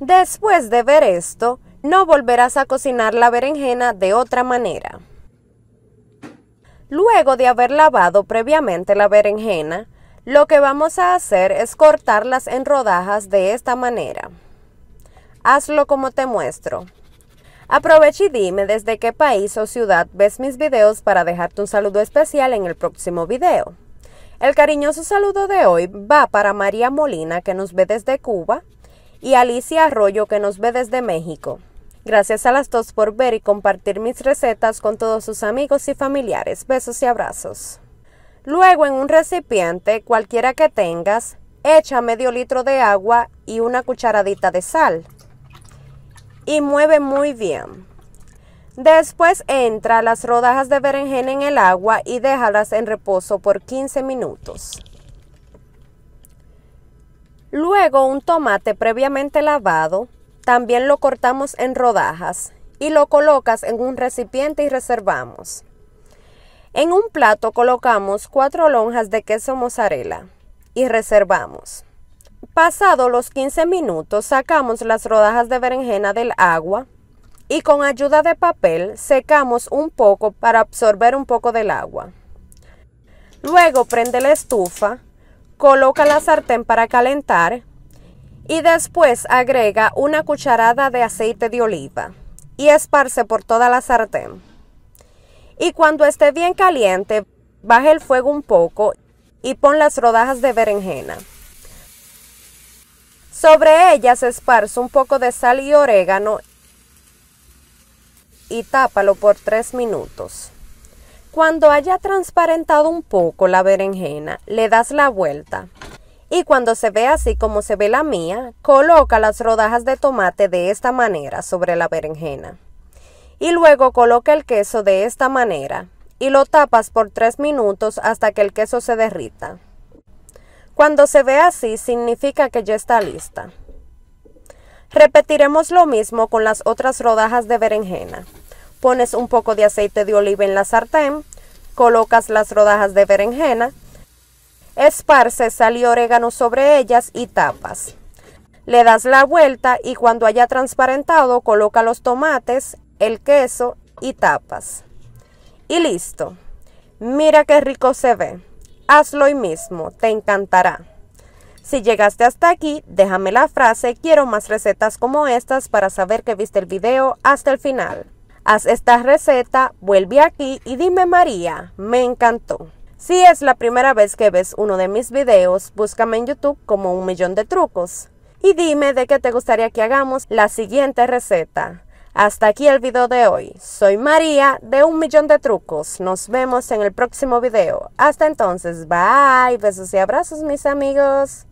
Después de ver esto, no volverás a cocinar la berenjena de otra manera. Luego de haber lavado previamente la berenjena, lo que vamos a hacer es cortarlas en rodajas de esta manera. Hazlo como te muestro. Aprovecha y dime desde qué país o ciudad ves mis videos para dejarte un saludo especial en el próximo video. El cariñoso saludo de hoy va para María Molina que nos ve desde Cuba, y Alicia Arroyo que nos ve desde México. Gracias a las dos por ver y compartir mis recetas con todos sus amigos y familiares. Besos y abrazos. Luego en un recipiente, cualquiera que tengas, echa medio litro de agua y una cucharadita de sal. Y mueve muy bien. Después entra las rodajas de berenjena en el agua y déjalas en reposo por 15 minutos. Luego un tomate previamente lavado, también lo cortamos en rodajas y lo colocas en un recipiente y reservamos. En un plato colocamos cuatro lonjas de queso mozzarella y reservamos. Pasado los 15 minutos sacamos las rodajas de berenjena del agua y con ayuda de papel secamos un poco para absorber un poco del agua. Luego prende la estufa Coloca la sartén para calentar y después agrega una cucharada de aceite de oliva y esparce por toda la sartén. Y cuando esté bien caliente, baje el fuego un poco y pon las rodajas de berenjena. Sobre ellas esparce un poco de sal y orégano y tápalo por 3 minutos. Cuando haya transparentado un poco la berenjena, le das la vuelta. Y cuando se ve así como se ve la mía, coloca las rodajas de tomate de esta manera sobre la berenjena. Y luego coloca el queso de esta manera y lo tapas por 3 minutos hasta que el queso se derrita. Cuando se ve así significa que ya está lista. Repetiremos lo mismo con las otras rodajas de berenjena. Pones un poco de aceite de oliva en la sartén colocas las rodajas de berenjena, esparces sal y orégano sobre ellas y tapas. Le das la vuelta y cuando haya transparentado coloca los tomates, el queso y tapas. Y listo. Mira qué rico se ve. Hazlo hoy mismo, te encantará. Si llegaste hasta aquí, déjame la frase, quiero más recetas como estas para saber que viste el video hasta el final. Haz esta receta, vuelve aquí y dime María, me encantó. Si es la primera vez que ves uno de mis videos, búscame en YouTube como un millón de trucos y dime de qué te gustaría que hagamos la siguiente receta. Hasta aquí el video de hoy. Soy María de Un Millón de Trucos. Nos vemos en el próximo video. Hasta entonces, bye. Besos y abrazos mis amigos.